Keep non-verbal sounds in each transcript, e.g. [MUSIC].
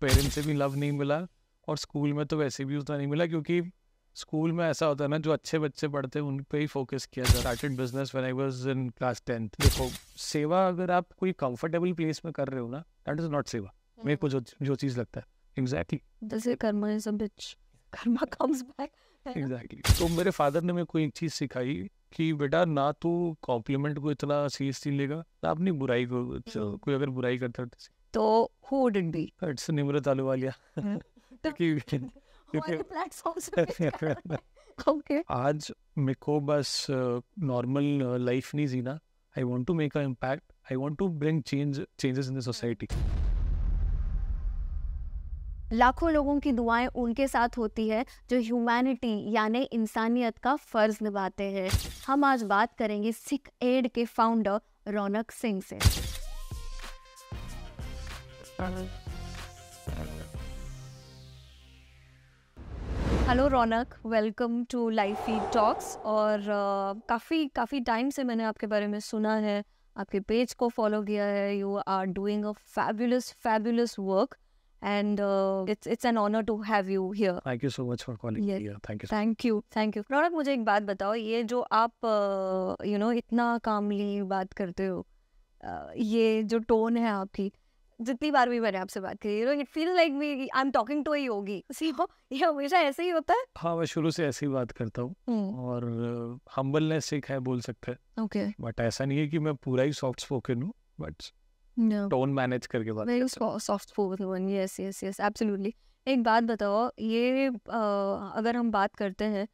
Parents से भी love नहीं मिला और स्कूल में तो वैसे भी उतना नहीं मिला क्योंकि स्कूल में ऐसा होता है ना जो अच्छे बच्चे पढ़ते हैं उन पर ही फोकस किया जाता started business when I was in class tenth देखो सेवा अगर आप कोई कंफर्टेबल प्लेस में कर रहे हो ना दैट इज नॉट सेवा हम्म। मेरे को जो जो चीज़ लगता है एग्जैक्टली जैसे karma is a bitch karma comes back exactly तो मेरे फादर ने मेरे को एक चीज़ सिखाई कि बेटा ना तो कॉम्प्लीमेंट को इतना सीरियसली लेगा ना अपनी बुराई को हम्म। कोई अगर बुराई करता है तो तो who wouldn't be it's Nimrat Ahluwalia क्योंकि प्लेटफॉर्म्स तो [LAUGHS] ओके [LAUGHS] आज मेरे को बस नॉर्मल uh, लाइफ uh, नहीं जीना I want to make a impact I want to bring change changes in the society लाखों लोगों की दुआएं उनके साथ होती है जो ह्यूमैनिटी यानी इंसानियत का फ़र्ज निभाते हैं हम आज बात करेंगे सिख एड के फाउंडर रौनक सिंह से hello Raunak welcome to Life Feed Talks और uh, काफ़ी काफ़ी टाइम से मैंने आपके बारे में सुना है आपके पेज को फॉलो किया है you are doing a fabulous fabulous work and uh, it's it's an honor to have you here thank you so much for calling yes. here thank you so thank you thank you Raunak मुझे एक बात बताओ ये जो आप you uh, no इतना कामली बात करते हो uh, ये जो टोन है आपकी जितनी बार भी मैंने आपसे बात करी you know it feel like me I am talking to a yogi सी हो ये हमेशा ऐसे ही होता है हाँ मैं शुरू से ऐसे ही बात करता हूँ हम्म। और हम्बलनेस एक है बोल सकते हैं ओके बट ऐसा नहीं है कि मैं पूरा ही सॉफ्ट स्पोकन हूँ बट टोन मैनेज करके बात very soft spoken yes yes yes absolutely एक बात बताओ ये अगर हम बात करते हैं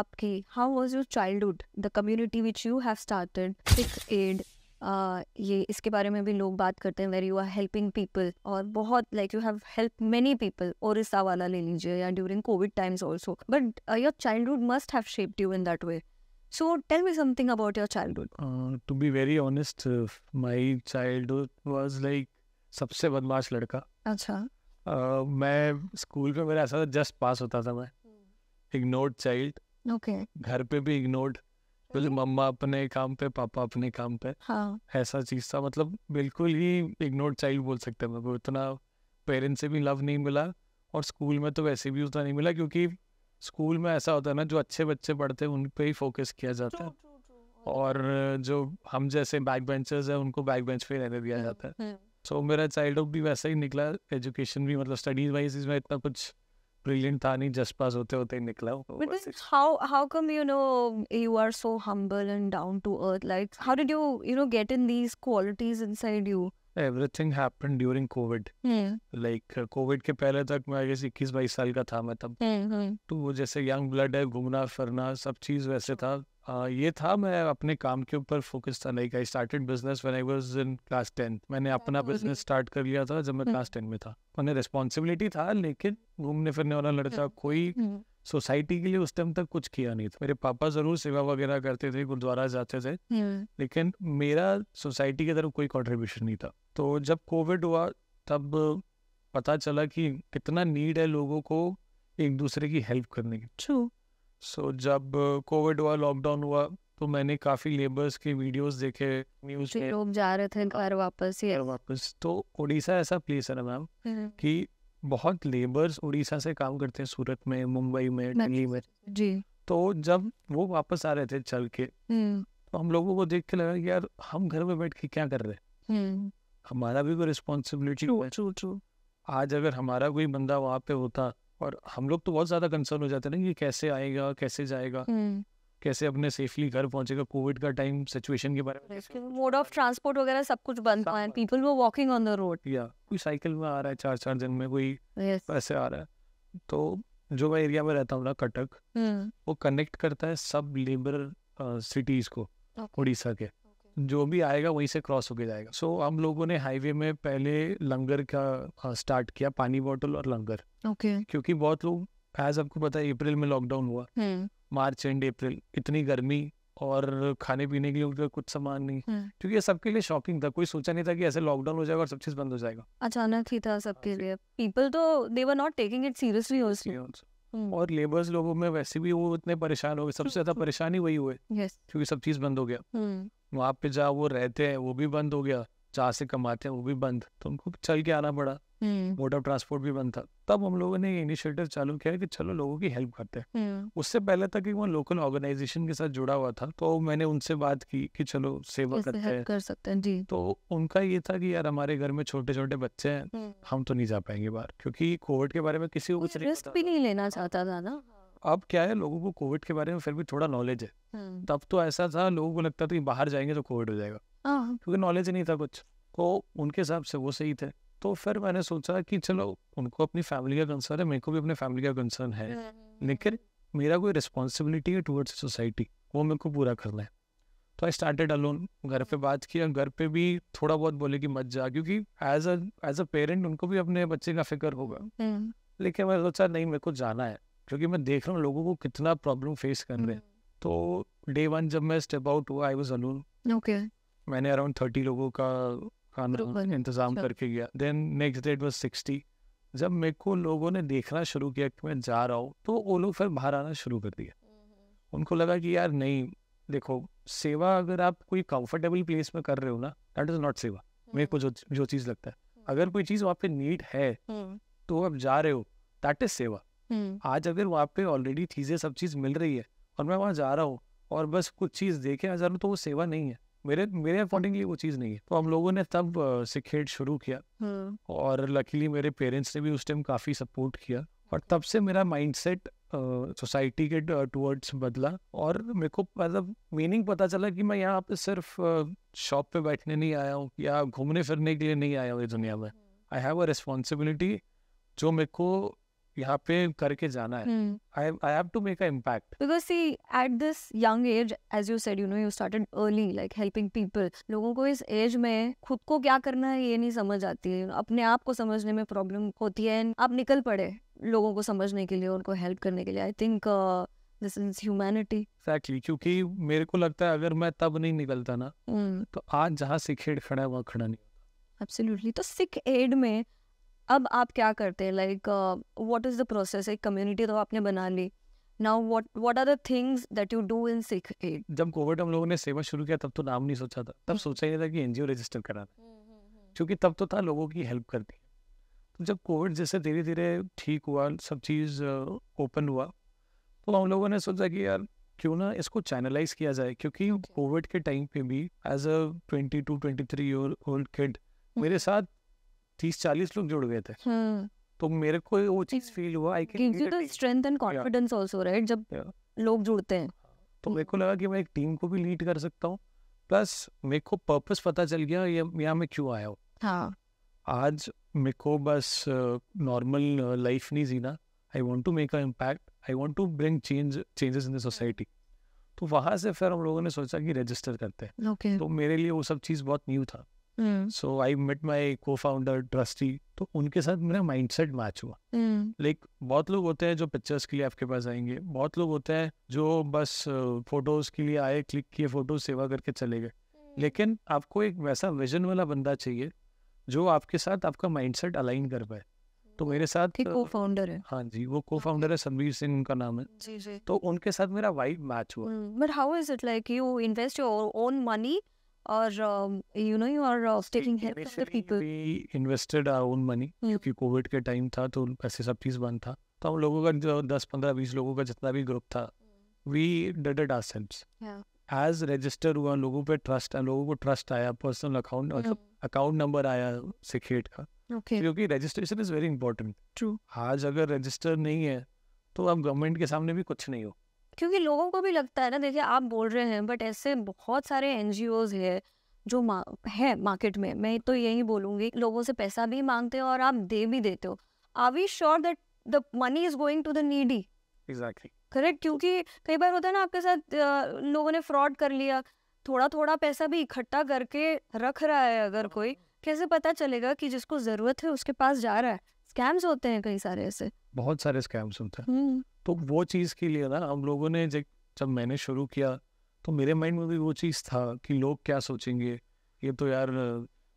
आपकी how was your childhood the community which you have started Sikh Aid ये इसके बारे में भी लोग बात करते हैं where you are helping people और बहुत like you have help many people और इसा वाला ले लीजिए या during covid times also but your childhood must have shaped you in that way so tell me something about your childhood. Uh, to be very honest, uh, my childhood was like सबसे बदमाश लड़का अच्छा uh, मैं school में मेरा ऐसा था just पास होता था मैं इग्नोर्ड चाइल्ड ओके घर पे भी इग्नोर्ड बिल्कुल मम्मा अपने काम पे पापा अपने काम पे हाँ ऐसा चीज था मतलब बिल्कुल ही इग्नोर चाइल्ड बोल सकते हैं मेरे इतना पेरेंट्स से भी लव नहीं मिला और स्कूल में तो वैसे भी उतना नहीं मिला क्योंकि स्कूल में ऐसा होता है ना जो अच्छे बच्चे पढ़ते हैं उन पर ही फोकस किया जाता है और जो हम जैसे बैक बेंचर्स हैं उनको बैक बेंच पे रहने दिया हम्म, जाता है सो हम्म। so, मेरा चाइल्डहुड भी वैसा ही निकला एजुकेशन भी मतलब स्टडीज वाइज इसमें इतना कुछ brilliant tha nahi just pass hote hote nikla but this, how how come you know you are so humble and down to earth like how did you you know get in these qualities inside you everything happened during covid hmm. like uh, covid के पहले तक मैं जैसे इक्कीस बाईस साल का था मैं तब तो वो जैसे young blood है घूमना फिरना सब चीज वैसे था ये था मैं अपने काम के ऊपर फोकस था like I started business when I was in class tenth मैंने अपना बिजनेस स्टार्ट कर लिया था जब मैं क्लास हम्म। टेन में था मैंने रिस्पॉन्सिबिलिटी था लेकिन घूमने फिरने वाला अच्छा। लड़का कोई सोसाइटी हम्म। के लिए उस टाइम तक कुछ किया नहीं था मेरे पापा जरूर सेवा वगैरह करते थे गुरुद्वारा जाते थे हम्म। लेकिन मेरा सोसाइटी की तरफ कोई कॉन्ट्रीब्यूशन नहीं था तो जब कोविड हुआ तब पता चला कि कितना नीड है लोगों को एक दूसरे की हेल्प करने की सो so, जब कोविड हुआ लॉकडाउन हुआ तो मैंने काफ़ी लेबर्स के वीडियोस देखे न्यूज में लोग जा रहे थे हाँ। घर वापस ही वापस तो उड़ीसा ऐसा प्लेस है ना मैम हम्म। कि बहुत लेबर्स उड़ीसा से काम करते हैं सूरत में मुंबई में दिल्ली अच्छा, में अच्छा, अच्छा, जी तो जब वो वापस आ रहे थे चल के हम्म। तो हम लोगों को देख के लगा कि यार हम घर में बैठ के क्या कर रहे हैं हम्म। हमारा भी कोई रिस्पॉन्सिबिलिटी आज अगर हमारा कोई बंदा वहाँ पे होता और हम लोग तो बहुत ज्यादा कंसर्न हो जाते हैं ना कि कैसे आएगा कैसे जाएगा हम्म। कैसे अपने सेफली घर पहुंचेगा कोविड का टाइम सिचुएशन के बारे में मोड ऑफ ट्रांसपोर्ट वगैरह सब कुछ बंद है people were walking on the road या कोई साइकिल में आ रहा है चार चार दिन में कोई ऐसे आ रहा है तो जो मैं एरिया में रहता हूँ ना कटक हम्म। वो कनेक्ट करता है सब लेबर सिटीज को उड़ीसा के जो भी आएगा वहीं से क्रॉस होके जाएगा सो so, हम लोगों ने हाईवे में पहले लंगर का स्टार्ट किया पानी बॉटल और लंगर ओके okay. क्योंकि बहुत लोग एज आपको पता है अप्रैल में लॉकडाउन हुआ hmm. मार्च एंड अप्रैल इतनी गर्मी और खाने पीने के लिए उनका कुछ सामान नहीं hmm. क्योंकि सबके लिए शॉकिंग था कोई सोचा नहीं था कि ऐसे लॉकडाउन हो जाएगा और सब चीज बंद हो जाएगा अचानक ही था सबके हाँ लिए पीपल तो they were not taking it seriously और लेबर्स लोगों में वैसे भी वो इतने परेशान हो गए सबसे ज्यादा [LAUGHS] परेशानी वही हुए yes. क्योंकि सब चीज बंद हो गया हम्म। वहाँ पे जहाँ वो रहते हैं वो भी बंद हो गया जहाँ से कमाते हैं वो भी बंद तो उनको चल के आना पड़ा हम्म। मोड ऑफ ट्रांसपोर्ट भी बंद था तब हम लोगों ने इनिशिएटिव चालू किया कि चलो लोगों की हेल्प करते हैं हम्म। उससे पहले तक वो लोकल ऑर्गेनाइजेशन के साथ जुड़ा हुआ था तो मैंने उनसे बात की कि चलो सेवा करते हैं कर सकते हैं जी तो उनका ये था कि यार हमारे घर में छोटे छोटे बच्चे हैं हम्म। हम तो नहीं जा पाएंगे बाहर क्योंकि कोविड के बारे में किसी को रिस्क भी नहीं लेना चाहता था ना अब क्या है लोगों को कोविड के बारे में फिर भी थोड़ा नॉलेज है तब तो ऐसा था लोगों को लगता था कि बाहर जाएंगे तो कोविड हो जाएगा हाँ। क्योंकि नॉलेज नहीं था कुछ तो उनके हिसाब से वो सही थे तो फिर मैंने सोचा कि चलो उनको अपनी फैमिली का कंसर्न है मेरे को भी अपने फैमिली का कंसर्न है लेकिन मेरा कोई रिस्पॉन्सिबिलिटी है टूवर्ड्स सोसाइटी वो मेरे को पूरा करना है तो आई स्टार्टेड अलोन घर पे बात किया घर पे भी थोड़ा बहुत बोले कि मत जा क्योंकि as a as a parent उनको भी अपने बच्चे का फिक्र होगा लेकिन मैंने सोचा नहीं मेरे को जाना है क्योंकि मैं देख रहा हूँ लोगों को कितना प्रॉब्लम फेस कर रहे हैं हम्म। तो डे वन जब मैं स्टेप आउट हुआ आई वॉज अलोन ओके मैंने अराउंड थर्टी लोगों का खाना इंतजाम अच्छा। करके गया then next day it was sixty जब मेरे को लोगों ने देखना शुरू किया कि मैं जा रहा हूँ तो वो लोग फिर बाहर आना शुरू कर दिया हम्म। उनको लगा कि यार नहीं देखो सेवा अगर आप कोई कंफर्टेबल प्लेस में कर रहे हो ना दैट इज नॉट सेवा मेरे को हम्म। जो जो चीज़ लगता है अगर कोई चीज़ वहाँ पे नीड है तो आप जा रहे हो दैट इज सेवा हम्म। आज अगर वहाँ पे ऑलरेडी चीज़ें सब चीज़ मिल रही है और मैं वहाँ जा रहा हूँ और बस कुछ चीज़ देखे आ जा रहा हूँ तो वो सेवा नहीं है मेरे मेरे अकॉर्डिंगली वो चीज़ नहीं है तो हम लोगों ने तब सिखेट शुरू किया हम्म। और लकीली मेरे पेरेंट्स ने भी उस टाइम काफ़ी सपोर्ट किया और तब से मेरा माइंडसेट सोसाइटी के टूवर्ड्स बदला और मेरे को मतलब मीनिंग पता चला कि मैं यहाँ पे सिर्फ शॉप पे बैठने नहीं आया हूँ या घूमने फिरने के लिए नहीं आया हूँ इस दुनिया में आई हैव अ रिस्पॉन्सिबिलिटी जो मेरे को यहाँ पे करके जाना है I have to make a impact because see at this young age as you said you know you started early like helping people लोगों को इस एज में खुद को क्या करना है ये नहीं समझ आती है अपने आप को समझने में प्रॉब्लम होती है एंड आप निकल पड़े लोगों को समझने के लिए उनको हेल्प करने के लिए I think this is humanity exactly क्योंकि मेरे को लगता है अगर मैं तब नहीं निकलता ना हम्म। तो आज जहाँ सिखेड़ खड़ा है वहाँ खड़ा नहीं एब्सोल्युटली तो सिख एड में अब आप क्या करते हैं like what is the process एक कम्युनिटी तो आपने बना ली now what what are the things that you do in Sikh Aid जब कोविड हम लोगों ने सेवा शुरू किया तब तो नाम नहीं सोचा था तब हम्म। सोचा ही नहीं था कि एनजीओ रजिस्टर कराना क्योंकि तब तो था लोगों की हेल्प करनी तो जब कोविड जैसे धीरे धीरे ठीक हुआ सब चीज़ ओपन uh, हुआ तो हम लोगों ने सोचा कि यार क्यों ना इसको चैनलाइज किया जाए क्योंकि कोविड के टाइम पे भी as a twenty two twenty three old kid मेरे साथ तीस चालीस लोग जुड़ गए थे हम्म। तो मेरे को वो चीज फील हुआ I can give you strength and confidence also right जब लोग जुड़ते हैं तो मेरे को लगा कि मैं एक टीम को भी लीड कर सकता हूँ प्लस मेरे को पर्पस पता चल गया ये यहाँ मैं क्यों आया हूँ हाँ. आज मेरे को बस नॉर्मल लाइफ नहीं जीना I want to make a impact I want to bring change changes in the society तो वहां से फिर हम लोगों ने सोचा कि रजिस्टर करते हैं okay. तो मेरे लिए वो सब चीज़ बहुत न्यू था सो आई मेट माई को फाउंडर ट्रस्टी तो उनके साथ मेरा माइंडसेट मैच हुआ लाइक हम्म। like, बहुत लोग होते हैं जो पिक्चर्स के लिए आपके पास आएंगे बहुत लोग होते हैं जो बस फोटोज के लिए आए क्लिक किए फोटो सेवा करके चले गए mm. लेकिन आपको एक वैसा विजन वाला बंदा चाहिए जो आपके साथ आपका माइंडसेट अलाइन कर पाए तो मेरे साथ को फाउंडर है हाँ जी वो को फाउंडर है संवीर सिंह उनका नाम है जी जी तो उनके साथ मेरा वाइब मैच हुआ but how is it like you invest your own money or um, you know you are uh, taking help from the people we invested our own money hmm. क्योंकि hmm. कोविड के time था तो ऐसे सब चीज बंद था तो हम लोगों का जो 10 15 20 लोगों का जितना भी ग्रुप था we did it ourselves as register हुआ लोगों पे ट्रस्ट लोगों को ट्रस्ट आया पर्सनल अकाउंट hmm. मतलब अकाउंट नंबर आया सिक्रेट का okay. क्योंकि registration is very important true आज अगर रजिस्टर नहीं है तो आप गवर्नमेंट के सामने भी कुछ नहीं हो क्योंकि लोगों को भी लगता है ना देखिए आप बोल रहे हैं बट ऐसे बहुत सारे एन है जो मा, है मार्केट में मैं तो यही बोलूंगी लोगों से पैसा भी मांगते हो और आप दे भी देते हो are we sure that the money is going to the needy exactly correct क्योंकि कई बार होता है ना आपके साथ लोगों ने फ्रॉड कर लिया थोड़ा थोड़ा पैसा भी इकट्ठा करके रख रहा है अगर कोई हाँ। कैसे पता चलेगा कि जिसको जरूरत है उसके पास जा रहा है स्कैम्स होते हैं कई सारे ऐसे बहुत सारे स्कैम्स होते हैं हम्म। तो वो चीज़ के लिए ना हम लोगों ने जब मैंने शुरू किया तो मेरे माइंड में भी वो चीज़ था कि लोग क्या सोचेंगे ये तो यार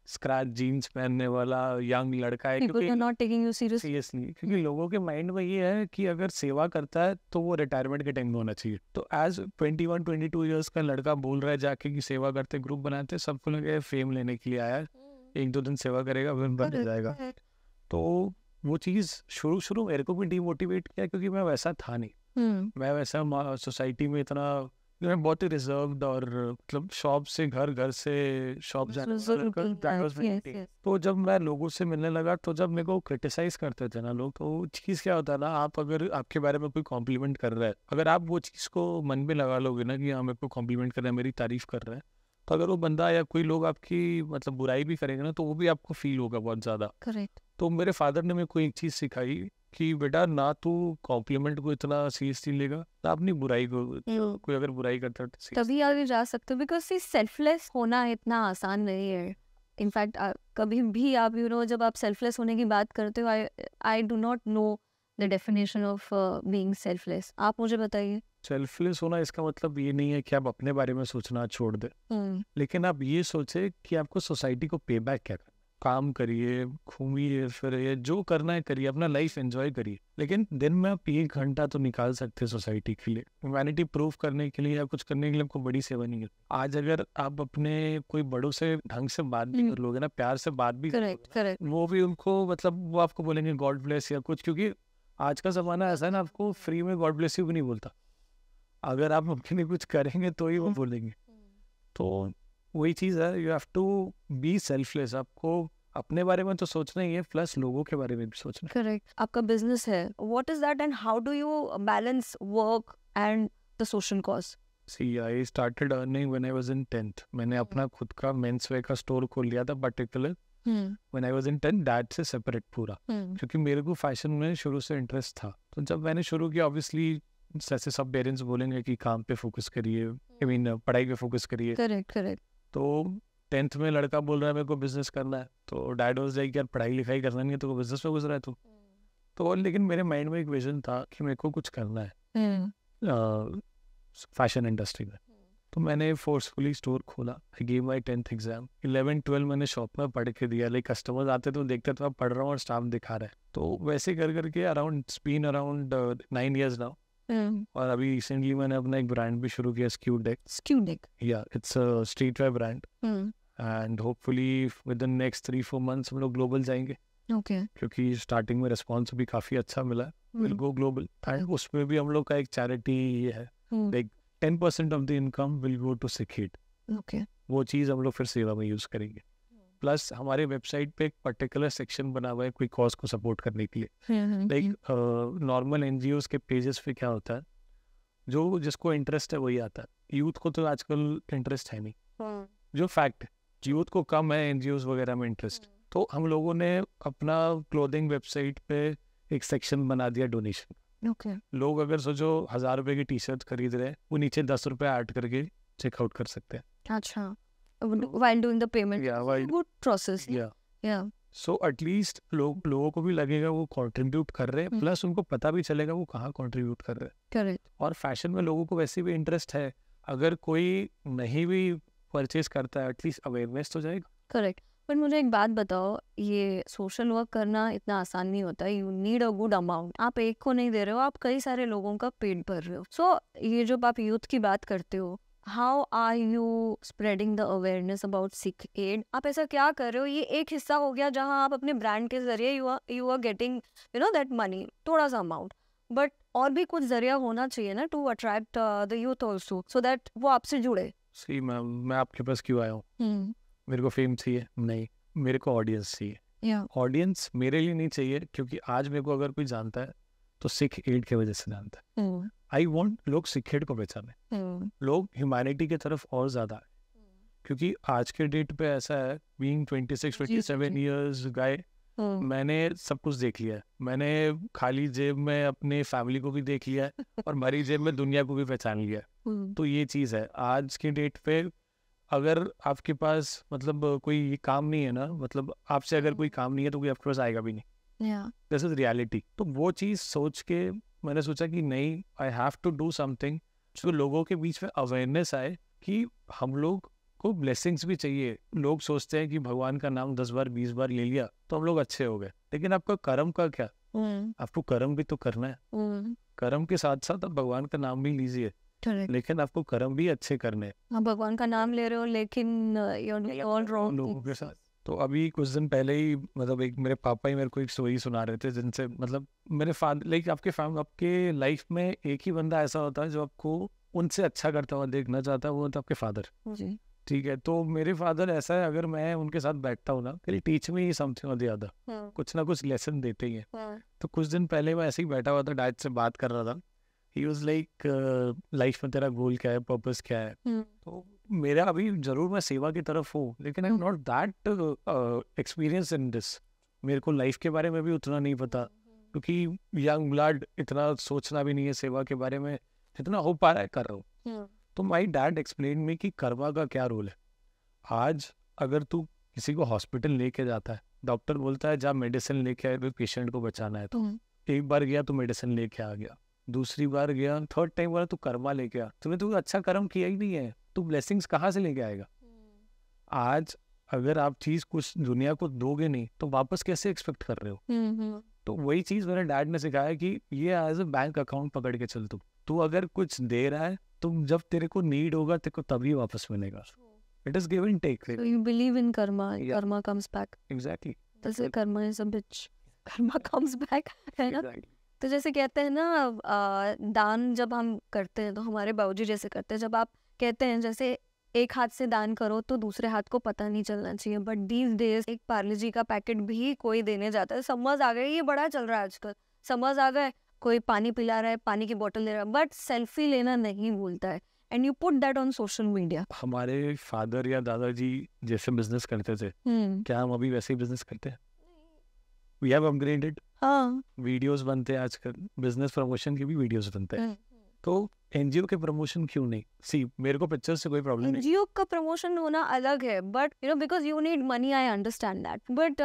स्क्रैच जीन्स पहनने वाला यंग लड़का है क्योंकि नॉट टेकिंग यू सीरियसली क्योंकि लोगों के माइंड में ये है कि अगर सेवा करता है तो वो रिटायरमेंट के टाइम में होना चाहिए तो as twenty one twenty two years का लड़का बोल रहा है जाके कि सेवा करते ग्रुप बनाते सबको लगे फेम लेने के लिए आया hmm. एक दो दिन सेवा करेगा फिर बन जाएगा तो वो चीज़ शुरू शुरू मेरे को भी डिमोटिवेट किया क्योंकि मैं वैसा था नहीं हम्म। मैं वैसा सोसाइटी में इतना मैं बहुत ही रिजर्व और मतलब शॉप से घर घर से शॉप जाने तो जब मैं लोगों से मिलने लगा तो जब मेरे को क्रिटिसाइज करते थे ना लोग तो चीज़ क्या होता है ना आप अगर आपके बारे में कोई कॉम्प्लीमेंट कर रहा है अगर आप वो चीज़ को मन में लगा लोगे ना कि हाँ मेरे को कॉम्प्लीमेंट कर रहे हैं मेरी तारीफ कर रहे हैं तो अगर वो बंदा या कोई लोग आपकी मतलब बुराई भी करेंगे ना तो वो भी आपको फील होगा बहुत ज़्यादा करेक्ट तो मेरे फादर ने मेरे को एक चीज़ सिखाई कि बेटा ना तो कॉम्प्लीमेंट को इतना सीरियसली लेगा ना अपनी बुराई को हम्म। कोई अगर बुराई करता है तो तभी आगे जा सकते हो बिकॉज सी सेल्फलेस होना इतना आसान नहीं है इनफैक्ट कभी भी आप यू you नो know, जब आप सेल्फलेस होने की बात करते हो I I do not know the definition of being selfless आप मुझे बताइए सेल्फलेस होना इसका मतलब ये नहीं है कि आप अपने बारे में सोचना छोड़ दें हम्म। लेकिन आप ये सोचे कि आपको सोसाइटी को पे बैक क्या काम करिए घूमिए फिरिए जो करना है करिए अपना लाइफ एंजॉय करिए लेकिन दिन में आप एक घंटा तो निकाल सकते हैं सोसाइटी के लिए ह्यूमैनिटी प्रूफ करने के लिए या कुछ करने के लिए आपको बड़ी सेवा नहीं करती आज अगर आप अपने कोई बड़ों से ढंग से बात भी हम्म। कर लोगे ना प्यार से बात भी करेक्ट करेक्ट वो भी उनको मतलब वो आपको बोलेंगे गॉड ब्लेस या कुछ क्योंकि आज का जमाना ऐसा है ना आपको फ्री में गॉड ब्लेस यू भी नहीं बोलता अगर आप अपने कुछ करेंगे तो ही वो हम्म। बोलेंगे हम्म। तो वही चीज़ है you have to be selfless आपको अपने बारे में तो सोचना ही है प्लस लोगों के बारे में भी सोचना करेक्ट आपका बिजनेस है what is that and how do you balance work and the social cause see I started earning when I was in 10th मैंने हम्म। अपना खुद का मेंस वेयर का स्टोर खोल लिया था particular when I was in 10th that से separate पूरा क्योंकि मेरे को फैशन में शुरू से इंटरेस्ट था तो जब मैंने शुरू किया ऑब्वियसली जैसे सब पेरेंट्स बोलेंगे कि काम पे फोकस करिए आई मीन हम्म। पढ़ाई पे फोकस करिए करेक्ट करेक्ट तो टेंथ में लड़का बोल रहा है मेरे को बिजनेस करना है तो डैड वॉज लाइक यार पढ़ाई लिखाई करना नहीं है तो बिजनेस में घुस रहा है तो तो लेकिन मेरे माइंड में एक विजन था कि मेरे को कुछ करना है फैशन हम्म। इंडस्ट्री में तो मैंने फोर्सफुली स्टोर खोला I gave my tenth exam eleven twelve मैंने शॉप में पढ़ के दिया लाइक कस्टमर्स आते तो देखते थे मैं पढ़ रहा हूँ और स्टाफ दिखा रहा है तो वैसे कर करके around spin around nine years now Um, और अभी रिसेंटली मैंने अपना एक ब्रांड भी शुरू किया स्क्यू डेक स्क्यू डेक या it's a street wear brand and hopefully within next 3 4 months हम लोग ग्लोबल जाएंगे ओके क्योंकि स्टार्टिंग में रिस्पांस भी काफी अच्छा मिला विल गो ग्लोबल एंड उसमें भी हम लोग का एक चैरिटी ये है like 10% of the income will go to सिकिट ओके वो चीज हम लोग फिर सेवा में यूज करेंगे प्लस हमारे वेबसाइट पे एक पर्टिकुलर सेक्शन बना हुआ है कोई कॉज को सपोर्ट करने के लिए लाइक नॉर्मल एन के पेजेस पे क्या होता है जो जिसको इंटरेस्ट है वही आता है यूथ को तो आजकल इंटरेस्ट है नहीं हम्म। जो फैक्ट यूथ को कम है एन वगैरह में इंटरेस्ट हम्म। तो हम लोगों ने अपना क्लोथिंग वेबसाइट पे एक सेक्शन बना दिया डोनेशन okay. लोग अगर सोचो हजार रुपए की टी शर्ट खरीद रहे हैं वो नीचे दस रुपए ऐड करके चेकआउट कर सकते हैं अच्छा while doing the payment. Yeah, while good process. Yeah. Yeah. सो एटलीस्ट लोग लोगों को भी लगेगा वो कंट्रीब्यूट कर रहे हैं प्लस हम्म। उनको पता भी चलेगा वो कहाँ कंट्रीब्यूट कर रहे हैं करेक्ट और फैशन में लोगों को वैसे भी इंटरेस्ट है अगर कोई नहीं भी परचेज करता है एटलीस्ट अवेयरनेस तो जाएगा करेक्ट पर मुझे एक बात बताओ ये सोशल वर्क करना इतना आसान नहीं होता you need a good amount आप एक को नहीं दे रहे हो आप कई सारे लोगों का पेट भर रहे हो सो so, ये जब आप यूथ की बात करते हो how are you spreading the awareness about Sikh Aid आप ऐसा क्या कर रहे हो ये एक हिस्सा हो गया जहाँ आप अपने ब्रांड के जरिए you are you are getting you know that money थोड़ा सा अमाउंट बट और भी कुछ जरिया होना चाहिए ना to attract the youth also so that वो आपसे जुड़े सी मैम मैं आपके पास क्यों आया हूँ हम्म। मेरे को फेम चाहिए नहीं मेरे को ऑडियंस चाहिए ऑडियंस मेरे लिए नहीं चाहिए क्योंकि आज मेरे को अगर कोई जानता है तो सिख एड की वजह से जानता है हम्म। आई वॉन्ट लोग सिखेड को पहचाने हम्म। लोग ह्यूमैनिटी की तरफ और ज्यादा आए क्योंकि आज के डेट पे ऐसा है बीइंग 26 27 इयर्स गाय मैंने सब कुछ देख लिया मैंने खाली जेब में अपने फैमिली को भी देख लिया [LAUGHS] और मरी जेब में दुनिया को भी पहचान लिया हम्म। तो ये चीज़ है आज के डेट पे अगर आपके पास मतलब कोई काम नहीं है ना मतलब आपसे अगर कोई हम्म। काम नहीं है तो कोई आपके पास आएगा भी नहीं दिस इज रियलिटी तो वो चीज़ सोच के मैंने सोचा कि नहीं I have to do something जो लोगों के बीच में अवेयरनेस आए कि हम लोग को ब्लेसिंग्स भी चाहिए लोग सोचते हैं कि भगवान का नाम दस बार बीस बार ले लिया तो हम लोग अच्छे हो गए लेकिन आपका कर्म का क्या हम्म। आपको कर्म भी तो करना है हम्म। कर्म के साथ साथ आप भगवान का नाम भी लीजिए लेकिन आपको कर्म भी अच्छे करने हैं भगवान का नाम ले रहे हो लेकिन uh, लोगों के साथ तो अभी कुछ दिन पहले ही मतलब एक मेरे पापा ही मेरे को एक स्टोरी सुना रहे थे जिनसे मतलब मेरे फादर लाइक आपके फैम आपके लाइफ में एक ही बंदा ऐसा होता है जो आपको उनसे अच्छा करता हुआ देखना चाहता है वो होता तो आपके फादर जी ठीक है तो मेरे फादर ऐसा है अगर मैं उनके साथ बैठता हूँ ना फिर टीच में ही समथिंग और ज्यादा कुछ ना कुछ लेसन देते ही है हम्म। तो कुछ दिन पहले मैं ऐसे ही बैठा हुआ था डायट से बात कर रहा था ही वॉज लाइक लाइफ में तेरा गोल क्या है पर्पज क्या है हम्म। तो मेरा अभी जरूर मैं सेवा की तरफ हूँ लेकिन I am not that experience in this मेरे को लाइफ के बारे में भी उतना नहीं पता हम्म। क्योंकि यंग ब्लड इतना सोचना भी नहीं है सेवा के बारे में जितना हो पा रहा है कर रहा हूँ हम्म। तो माई डैड एक्सप्लेन में कि कर्मा का क्या रोल है आज अगर तू किसी को हॉस्पिटल लेके जाता है डॉक्टर बोलता है जा मेडिसिन लेके आए तो पेशेंट को बचाना है तो हम्म। एक बार गया तो मेडिसिन लेके आ गया दूसरी बार गया थर्ड टाइम बोला तू कर्मा लेके आ तुमने तो अच्छा कर्म किया ही नहीं है तो ब्लेसिंग्स कहाँ से लेके आएगा आज अगर आप चीज कुछ दुनिया को दोगे नहीं तो वापस कैसे एक्सपेक्ट कर रहे हो हम्म, हम्म। तो वही चीज मेरे डैड ने सिखाया कि ये एज अ बैंक अकाउंट पकड़ के चल तू तू अगर कुछ दे रहा है तो जब तेरे को नीड होगा तेरे को तभी वापस मिलेगा it is given take you believe in karma karma comes back exactly this is karma is a bitch karma comes back है ना तो जैसे कहते हैं ना दान जब हम करते हैं तो हमारे बाबूजी जैसे करते हैं जब आप कहते हैं जैसे एक हाथ से दान करो तो दूसरे हाथ को पता नहीं चलना चाहिए बट दीज डेज एक पार्ले जी का पैकेट भी कोई देने जाता है समझ आ गया ये बड़ा चल रहा है आजकल समझ आ गए कोई पानी पिला रहा है पानी की बोतल दे रहा है बट सेल्फी लेना नहीं भूलता है and you put that on social media हमारे फादर या दादाजी जैसे बिजनेस करते थे hmm. क्या हम अभी वैसे ही बिजनेस करते हैं वी हैव अपग्रेडेड हां वीडियोस बनते हैं आजकल बिजनेस प्रमोशन के भी वीडियोस बनते हैं hmm. तो एनजीओ के प्रमोशन क्यों नहीं सी मेरे को पिक्चर से कोई प्रॉब्लम नहीं एनजीओ का प्रमोशन होना अलग है but you know because you need money I understand that but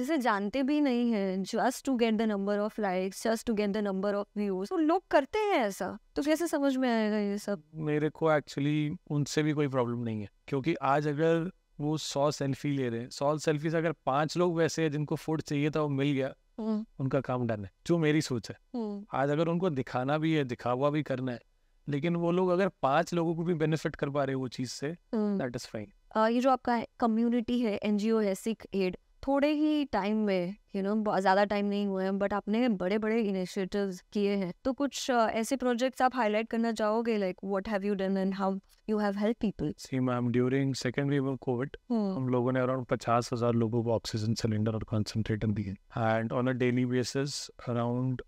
जिसे जानते भी नहीं है just to get the number of likes just to get the number of views तो लोग करते हैं ऐसा तो कैसे समझ में आएगा ये सब मेरे को एक्चुअली उनसे भी कोई प्रॉब्लम नहीं है क्योंकि आज अगर वो सौ सेल्फी ले रहे हैं सौ सेल्फी से अगर पांच लोग वैसे हैं जिनको फूड चाहिए था वो मिल गया हम्म। उनका काम डन है जो मेरी सोच है हम्म। आज अगर उनको दिखाना भी है दिखावा भी करना है लेकिन वो लोग अगर पांच लोगों को भी बेनिफिट कर पा रहे वो चीज से दैट इज फाइन ये जो आपका कम्युनिटी है एनजीओ है सिख एड थोड़े ही टाइम में यू नो ज़्यादा टाइम नहीं हुए हैं बट आपने बड़े बड़े इनिशिएटिव किए हैं तो कुछ ऐसे प्रोजेक्ट्स आप हाईलाइट करना चाहोगे like what have you done and how you have help people see ma'am during second wave of Covid हम लोगों ने अराउंड पचास हजार लोगों को ऑक्सीजन सिलेंडर और कंसंट्रेटर दिए and on a daily basis around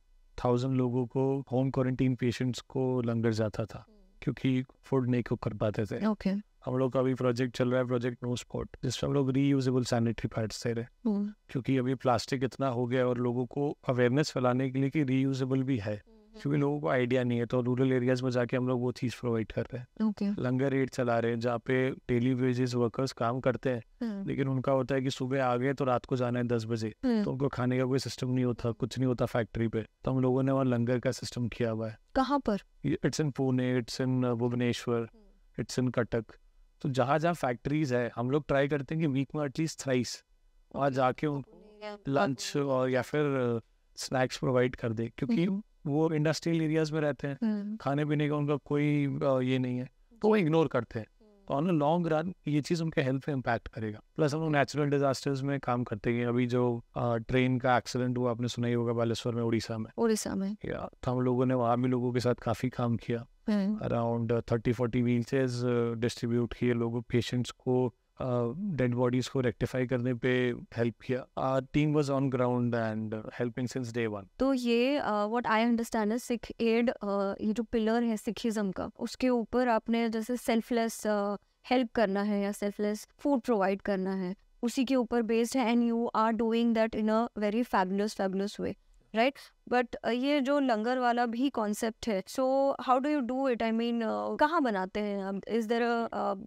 thousand लोगों को होम क्वारंटीन पेशेंट्स को लंगर जाता था hmm. क्योंकि फूड नहीं कुक कर पाते थे okay. हम लोग का अभी प्रोजेक्ट चल रहा है प्रोजेक्ट नो स्पॉट जिसमें हम लोग रीयूजेबल सैनिटरी पैड्स दे रहे hmm. क्योंकि अभी प्लास्टिक इतना हो गया और लोगों को अवेयरनेस फैलाने के लिए कि रीयूजेबल भी है mm. क्योंकि लोगों को आइडिया नहीं है तो रूरल एरियाज में जाके हम लोग वो चीज़ प्रोवाइड कर रहे हैं okay. लंगर रेट चला रहे हैं जहाँ पे डेली वेजेस वर्कर्स काम करते हैं hmm. लेकिन उनका होता है कि सुबह आ गए तो रात को जाना है दस बजे hmm. तो उनको खाने का कोई सिस्टम नहीं होता कुछ नहीं होता फैक्ट्री पे तो हम लोगों ने वहाँ लंगर का सिस्टम किया हुआ है कहाँ पर it's in Pune it's in Bhubaneswar it's हाँ। इन कटक तो जहाँ जहाँ फैक्ट्रीज है हम लोग ट्राई करते हैं कि वीक में एटलीस्ट थ्राइस वहाँ जाके लंच तो और या फिर स्नैक्स uh, प्रोवाइड कर दे क्योंकि हम्म। वो इंडस्ट्रियल एरियाज में रहते हैं हम्म। खाने पीने का उनका कोई ये नहीं है तो वो इग्नोर करते हैं तो ऑन लॉन्ग रन ये चीज़ उनके हेल्थ पे इम्पैक्ट करेगा प्लस हम लोग नेचुरल डिजास्टर्स में काम करते हैं अभी जो ट्रेन का एक्सीडेंट हुआ आपने सुना ही होगा बालेश्वर में उड़ीसा में उड़ीसा में या तो हम लोगों ने वहाँ भी लोगों के साथ काफ़ी काम किया around thirty forty wheelchair distribute किए लोगों पेशेंट्स को डेड बॉडीज को रेक्टिफाई करने पे हेल्प किया team was on ground and helping since day one तो ये what I understand is Sikh Aid ये जो पिलर है सिखिज्म का उसके ऊपर आपने जैसे सेल्फलेस हेल्प करना है या सेल्फलेस फूड प्रोवाइड करना है उसी के ऊपर बेस्ड है and you are doing that in a very fabulous fabulous way right but uh, ये जो लंगर वाला भी कॉन्सेप्ट है so how do you do it I mean कहाँ बनाते हैं is there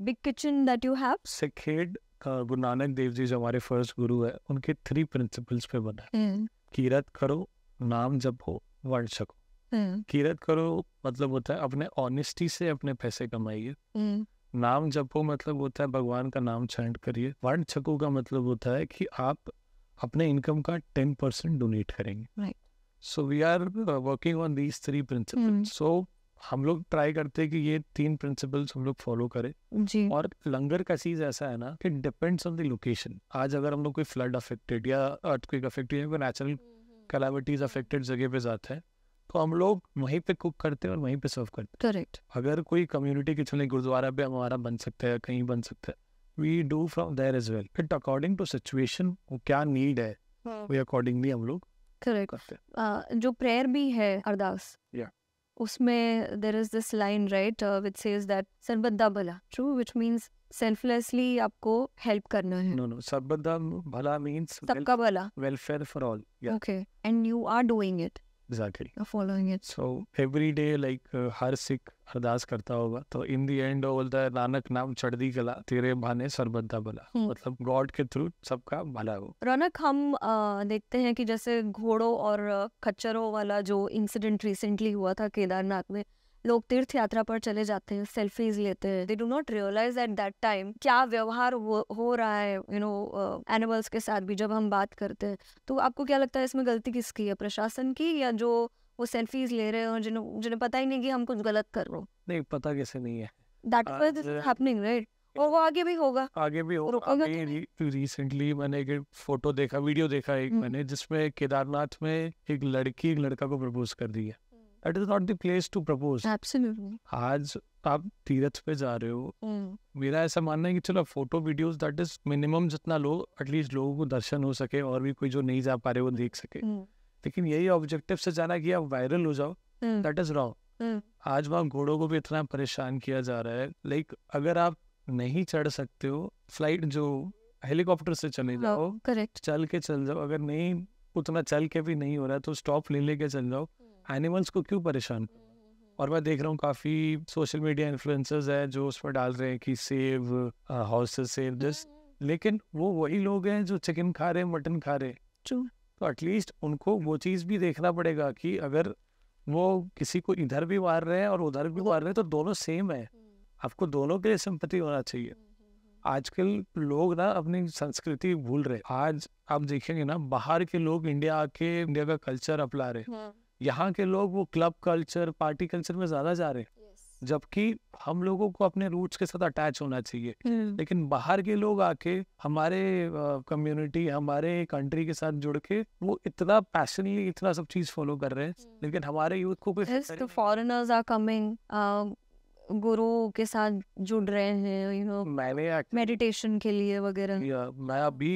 big kitchen that you have सिखेड गुरु नानक देव जी जो हमारे फर्स्ट गुरु है उनके थ्री प्रिंसिपल्स पे बना है हम्म। कीरत करो नाम जब हो वर्ण सको हम्म। कीरत करो मतलब होता है अपने ऑनेस्टी से अपने पैसे कमाइए mm. नाम जपो मतलब होता है भगवान का नाम चैंट करिए वर्ण छको का मतलब होता है कि आप अपने इनकम का टेन परसेंट डोनेट करेंगे so we are working on these three principle so हम लोग ट्राई करते हैं कि ये तीन प्रिंसिपल्स हम लोग फॉलो करें जी और लंगर का चीज ऐसा है ना कि डिपेंड्स ऑन द लोकेशन आज अगर हम लोग कोई फ्लड अफेक्टेड या अर्थक्विक अफेक्टेड या कोई नेचुरल कैलामिटीज अफेक्टेड जगह पे जाते हैं तो हम लोग वहीं पे कुक करते हैं और वहीं पे सर्व करते हैं करेक्ट अगर कोई कम्युनिटी के चले गुरुद्वारा पे हमारा बन सकता है कहीं बन सकता है we do from there as well it according to situation क्या नीड है वे हाँ। अकॉर्डिंगली हम लोग जो प्रेयर भी है अरदास उसमें there is this line right which says that सरबद्दा भला ट्रू विच मीन्स सेल्फलेसली आपको हेल्प करना है नो नो सरबद्दा भला मींस सबका भला welfare for all okay and you are doing it exactly you're following it so every day like uh, हर सिख अरदास करता होगा तो इन दी एंड वो बोलता है नानक नाम चढ़दी कला तेरे बहाने सरबद्धा भला हम्म। मतलब गॉड के थ्रू सबका भला हो रौनक हम आ, देखते हैं कि जैसे घोड़ों और खच्चरों वाला जो इंसिडेंट रिसेंटली हुआ था केदारनाथ में लोग तीर्थ यात्रा पर चले जाते हैं सेल्फीज लेते हैं they do not realise at that time क्या व्यवहार हो रहा है यू नो एनिमल्स के साथ भी जब हम बात करते हैं तो आपको क्या लगता है इसमें गलती किसकी है प्रशासन की या जो वो सेल्फीज ले रहे हैं जिन्हें जिन्हें पता ही नहीं कि हम कुछ गलत कर रहे हो नहीं पता कैसे नहीं है दैट वाज हैपनिंग राइट और वो आगे भी होगा आगे भी होगा अभी तो रिसेंटली मैंने एक फोटो देखा वीडियो देखा एक हम्म। मैंने जिसमें केदारनाथ में एक लड़की एक लड़का को प्रपोज कर दी है that is not the place to propose आज आप तीर्थ पे जा रहे हो mm. मेरा ऐसा मानना है कि चलो photo videos that is minimum जितना लोग एटलीस्ट लोगों को दर्शन हो सके और भी कोई जो नहीं जा पा रहे वो देख सके mm. लेकिन यही ऑब्जेक्टिव से जाना कि आप वायरल हो जाओ दैट इज रॉन्ग आज वहां घोड़ों को भी इतना परेशान किया जा रहा है लाइक like, अगर आप नहीं चढ़ सकते हो फ्लाइट जो हेलीकॉप्टर से चले जाओ करेक्ट चल के चल जाओ अगर नहीं उतना चल के भी नहीं हो रहा है तो स्टॉप ले लेके चल जाओ एनिमल्स को क्यों परेशान और मैं देख रहा हूँ काफ़ी सोशल मीडिया इन्फ्लुएंसर्स हैं जो उस पर डाल रहे हैं कि सेव हॉर्सेस सेव दिस लेकिन वो वही लोग हैं जो चिकन खा रहे हैं मटन खा रहे हैं तो एटलीस्ट उनको वो चीज़ भी देखना पड़ेगा कि अगर वो किसी को इधर भी मार रहे हैं और उधर भी मार रहे हैं तो दोनों सेम है हम्म। आपको दोनों के लिए संपत्ति होना चाहिए हम्म, हम्म, आजकल लोग ना अपनी संस्कृति भूल रहे आज आप देखेंगे ना बाहर के लोग इंडिया आके इंडिया का कल्चर अपना रहे हैं यहाँ के लोग वो क्लब कल्चर पार्टी कल्चर में ज्यादा जा रहे हैं yes. जबकि हम लोगों को अपने रूट्स के साथ अटैच होना चाहिए mm. लेकिन बाहर के लोग आके हमारे कम्युनिटी uh, हमारे कंट्री के साथ जुड़ के वो इतना पैशनली इतना सब चीज फॉलो कर रहे हैं mm. लेकिन हमारे यूथ को फॉरेनर्स आर कमिंग गुरु के साथ जुड़ रहे हैं यू नो मैंने मेडिटेशन के लिए वगैरह मैं अभी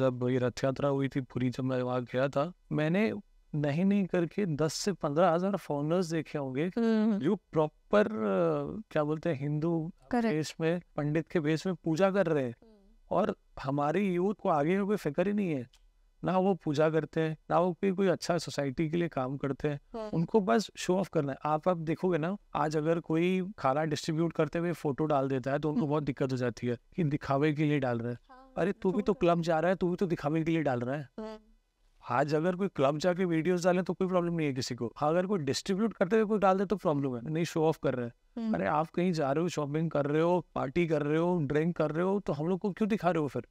जब ये रथ यात्रा हुई थी पूरी जब मैं वहाँ गया था मैंने नहीं नहीं करके दस से पंद्रह हजार फॉरनर्स देखे होंगे जो हम्म। प्रॉपर क्या बोलते हैं हिंदू बेस में पंडित के बेस में पूजा कर रहे हैं हम्म। और हमारी यूथ को आगे कोई फिक्र ही नहीं है ना वो पूजा करते हैं ना वो कोई कोई अच्छा सोसाइटी के लिए काम करते हैं हम्म। उनको बस शो ऑफ करना है आप अब देखोगे ना आज अगर कोई खाना डिस्ट्रीब्यूट करते हुए फोटो डाल देता है तो उनको बहुत दिक्कत हो जाती है कि दिखावे के लिए डाल रहे हैं हाँ, अरे तू भी तो क्लब जा रहा है तू भी तो दिखावे के लिए डाल रहा है आज हाँ, अगर कोई क्लब जाके वीडियोस डाले तो कोई प्रॉब्लम नहीं है किसी को हाँ, अगर कोई डिस्ट्रीब्यूट करते हुए कोई डाल दे तो प्रॉब्लम है नहीं शो ऑफ कर रहे हैं अरे आप कहीं जा रहे हो शॉपिंग कर रहे हो पार्टी कर रहे हो ड्रिंक कर रहे हो तो हम लोग को क्यों दिखा रहे हो फिर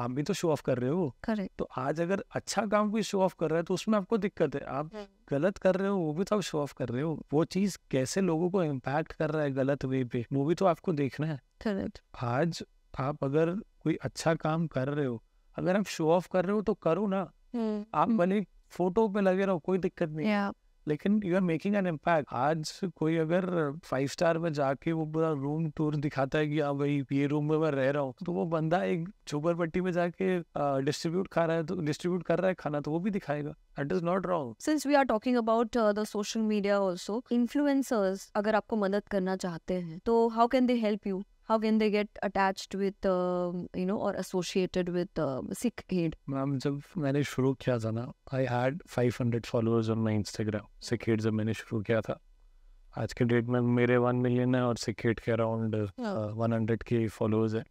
आप भी तो शो ऑफ कर रहे हो Correct. तो आज अगर अच्छा काम कोई शो ऑफ कर रहा है तो उसमें आपको दिक्कत है आप गलत कर रहे हो वो भी तो आप शो ऑफ कर रहे हो वो चीज कैसे लोगों को इम्पैक्ट कर रहा है गलत वे पे वो भी तो आपको देखना है Correct. आज आप अगर कोई अच्छा काम कर रहे हो अगर आप शो ऑफ कर रहे हो तो करो ना Hmm. आप भले फोटो पे लगे रहो कोई दिक्कत नहीं है लेकिन you are making an impact आज कोई अगर फाइव स्टार में जाके वो पूरा रूम टूर दिखाता है कि हाँ भाई ये रूम में मैं रह रहा हूँ तो वो बंदा एक झोपड़पट्टी में जाके डिस्ट्रीब्यूट खा रहा है तो डिस्ट्रीब्यूट कर रहा है खाना तो वो भी दिखाएगा it is not wrong since we are talking about the social media also influencers अगर आपको मदद करना चाहते हैं तो how can they help you how can they get attached with uh, you know or associated with uh, um, sick aid ma'am जब मैंने शुरू किया था ना I had 500 followers on my Instagram Sikh Aid जब मैंने शुरू किया था आज के डेट में मेरे वन मिलियन है और सिक एड के around one hundred K followers है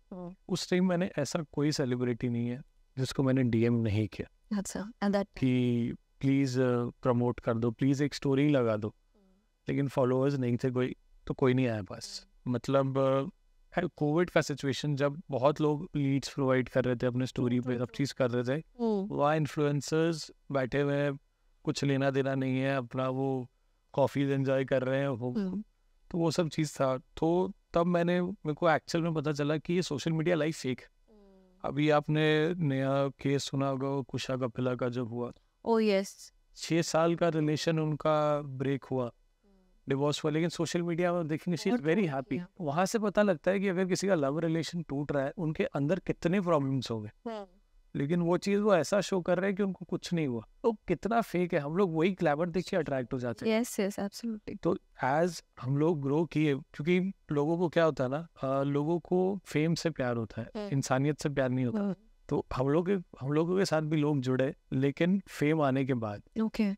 उस टाइम मैंने ऐसा कोई सेलिब्रिटी नहीं है जिसको मैंने डीएम नहीं किया अच्छा एंड दैट कि प्लीज प्रमोट uh, कर दो प्लीज एक स्टोरी लगा दो हाँ। लेकिन फॉलोअर्स नहीं थे कोई तो कोई नहीं आया पास हाँ। मतलब uh, कोविड का सिचुएशन जब बहुत लोग लीड्स प्रोवाइड कर रहे थे अपने स्टोरी पे सब चीज कर रहे थे हम्म। वहाँ इन्फ्लुएंसर्स बैठे हुए हैं कुछ लेना देना नहीं है अपना वो कॉफी एंजॉय कर रहे हैं वो हम्म। तो वो सब चीज़ था तो तब मैंने मेरे को एक्चुअल में पता चला कि ये सोशल मीडिया लाइफ फेक अभी आपने नया केस सुना होगा कुशा कपिला का जब हुआ ओ oh, यस छः साल का रिलेशन उनका ब्रेक हुआ डिवोर्स हुआ लेकिन सोशल मीडिया में देखेंगे शी वेरी हैप्पी वहां से पता लगता है कि अगर किसी का लव रिलेशन टूट रहा है उनके अंदर कितने प्रॉब्लम्स हो गए हम्म। लेकिन वो चीज़ वो ऐसा शो कर रहे हैं कि उनको कुछ नहीं हुआ तो कितना फेक है हम लोग वही क्लेवर देख के अट्रैक्ट हो जाते हैं यस यस एब्सोल्युटली तो एज हम लोग ग्रो किए क्योंकि लोगों को क्या होता है ना आ, लोगों को फेम से प्यार होता है हम्म। इंसानियत से प्यार नहीं होता हम्म। तो हम लोग हम लोगों के साथ भी लोग जुड़े लेकिन फेम आने के बाद ओके okay.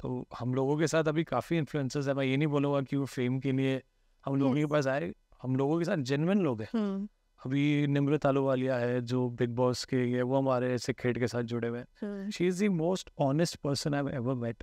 तो हम लोगों के साथ अभी काफ़ी इन्फ्लुएंसर्स है मैं ये नहीं बोलूँगा कि वो फेम के लिए हम लोगों के पास आए हम लोगों के साथ जेनविन लोग हैं hmm. अभी निम्रत आलूवालिया है जो बिग बॉस के ये वो हमारे ऐसे खेड के साथ जुड़े हुए हैं she is the most honest person I ever met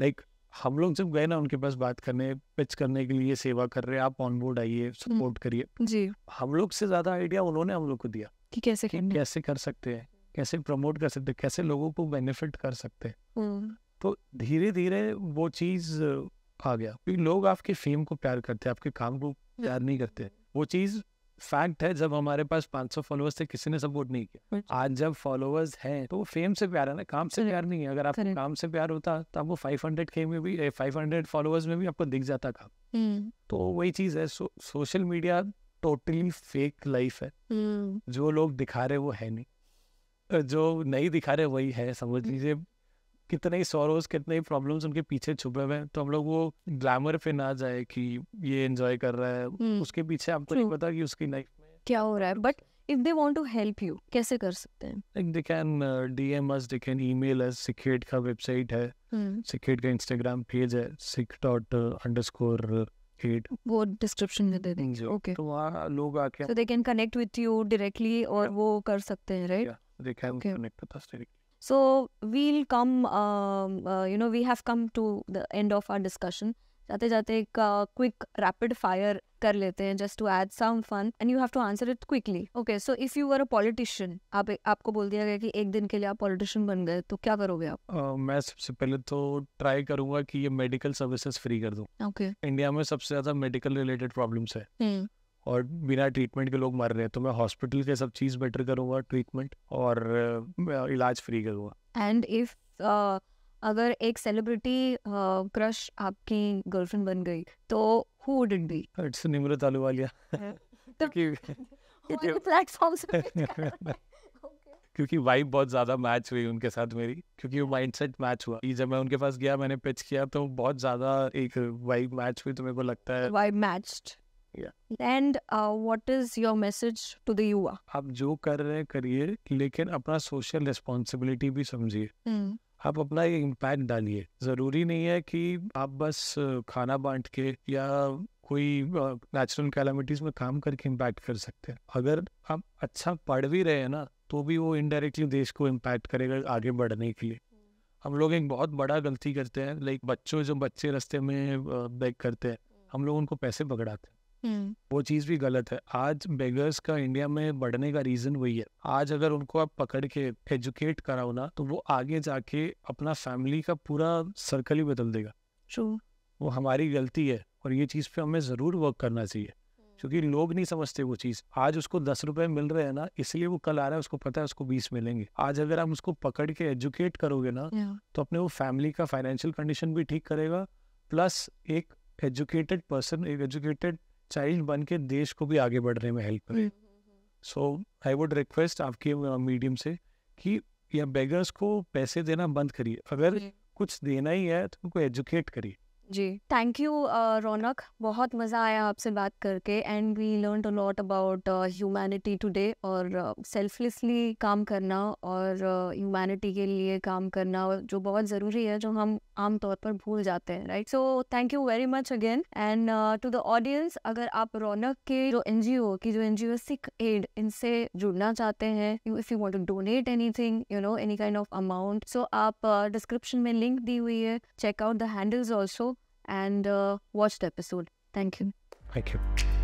like हम लोग जब गए ना उनके पास बात करने पिच करने के लिए सेवा कर रहे हैं आप ऑन बोर्ड आइए सपोर्ट हम्म। करिए जी हम लोग से ज़्यादा आइडिया उन्होंने हम लोग को दिया कि कैसे कि कैसे कर सकते हैं कैसे प्रमोट कर सकते हैं कैसे लोगों को बेनिफिट कर सकते हैं हम्म। तो धीरे धीरे वो चीज़ आ गया क्योंकि लोग आपके फेम को प्यार करते हैं आपके काम को प्यार नहीं करते वो चीज़ फैक्ट है जब हमारे पास 500 फॉलोअर्स थे किसी ने सपोर्ट नहीं किया अच्छा। आज जब फॉलोअर्स हैं तो वो फेम से प्यार है ना काम से प्यार नहीं है अगर आपको काम से प्यार होता तो आपको 500 के में भी 500 फॉलोअर्स में भी आपको दिख जाता काम हम्म। तो वही चीज़ है so, social media totally fake life है हम्म। जो लोग दिखा रहे वो है नहीं जो नहीं दिखा रहे वही है समझ हम्म। लीजिए कितने ही सोरोज कितने ही प्रॉब्लम्स उनके पीछे छुपे हुए हैं तो हम लोग वो ग्लैमर पे ना जाए कि ये एंजॉय कर रहा है हम्म। उसके पीछे आपको नहीं पता कि उसकी लाइफ में क्या हो रहा है but if they want to help you कैसे कर सकते हैं like they can DM us they can email us सिक्रेट का वेबसाइट है सिक्रेट हम्म। का इंस्टाग्राम पेज है सिक डॉट uh, uh, वो डिस्क्रिप्शन में दे देंगे ओके तो वहाँ लोग आके so they can connect with you directly और वो कर सकते हैं right they can connect with us directly So we'll come, uh, uh, you know, we have come to the end of our discussion. जाते जाते एक क्विक रैपिड फायर कर लेते हैं just to add some fun and you have to answer it quickly okay so if you are a politician आप आपको बोल दिया गया कि एक दिन के लिए आप पॉलिटिशियन बन गए तो क्या करोगे आप uh, मैं सबसे पहले तो ट्राई करूंगा कि ये मेडिकल सर्विसेज फ्री कर दूं ओके okay. इंडिया में सबसे ज्यादा मेडिकल रिलेटेड प्रॉब्लम्स है hmm. और बिना ट्रीटमेंट के लोग मर रहे हैं तो मैं हॉस्पिटल के सब चीज़ बेटर करूँगा ट्रीटमेंट और uh, इलाज फ्री करूँगा एंड इफ अगर एक सेलिब्रिटी क्रश आपकी गर्लफ्रेंड बन गई तो who would it be it's Nimrat Ahluwalia क्योंकि वाइब तो [LAUGHS] बहुत ज़्यादा मैच हुई उनके साथ मेरी क्योंकि वो माइंडसेट मैच हुआ जब मैं उनके पास गया मैंने पिच किया तो बहुत ज़्यादा एक वाइब मैच हुई तो मेरे को लगता है vibe matched and what is your message to the युवा आप जो कर रहे हैं करिए लेकिन अपना सोशल रिस्पॉन्सिबिलिटी भी समझिए hmm. आप अपना एक इम्पैक्ट डालिए जरूरी नहीं है कि आप बस खाना बांट के या कोई नेचुरल कैलामिटीज में काम करके इम्पैक्ट कर सकते हैं अगर आप अच्छा पढ़ भी रहे हैं ना तो भी वो इनडायरेक्टली देश को इम्पैक्ट करेगा आगे बढ़ने के लिए हम लोग एक बहुत बड़ा गलती करते हैं लाइक बच्चों जो बच्चे रस्ते में बैक करते हैं हम लोग उनको पैसे पकड़ाते हैं हम्म। वो चीज भी गलत है आज बेगर्स का इंडिया में बढ़ने का रीजन वही है आज अगर उनको आप पकड़ के एजुकेट कराओ ना तो वो आगे जाके अपना फैमिली का पूरा सर्कल ही बदल देगा True. वो हमारी गलती है और ये चीज पे हमें जरूर वर्क करना चाहिए क्योंकि लोग नहीं समझते वो चीज़ आज उसको दस रुपए मिल रहे हैं ना इसलिए वो कल आ रहा है उसको पता है उसको बीस मिलेंगे आज अगर आप उसको पकड़ के एजुकेट करोगे ना तो अपने वो फैमिली का फाइनेंशियल कंडीशन भी ठीक करेगा प्लस एक एजुकेटेड पर्सन एक एजुकेटेड चाइल्ड बन के देश को भी आगे बढ़ने में हेल्प करें सो आई वुड रिक्वेस्ट आपके मीडियम से कि या बेगर्स को पैसे देना बंद करिए अगर हम्म। कुछ देना ही है तो उनको एजुकेट करिए जी थैंक यू रौनक बहुत मज़ा आया आपसे बात करके and we learn a lot about humanity today और सेल्फलेसली uh, काम करना और ह्यूमैनिटी uh, के लिए काम करना जो बहुत ज़रूरी है जो हम आम तौर पर भूल जाते हैं right so thank you very much again and to the audience अगर आप रौनक के जो एन की जो एन जी सिक एड इनसे जुड़ना चाहते हैं if you want to donate anything you know any kind of amount so आप डिस्क्रिप्शन uh, में लिंक दी हुई है check out the handles also and uh, watch the episode. Thank you. Thank you.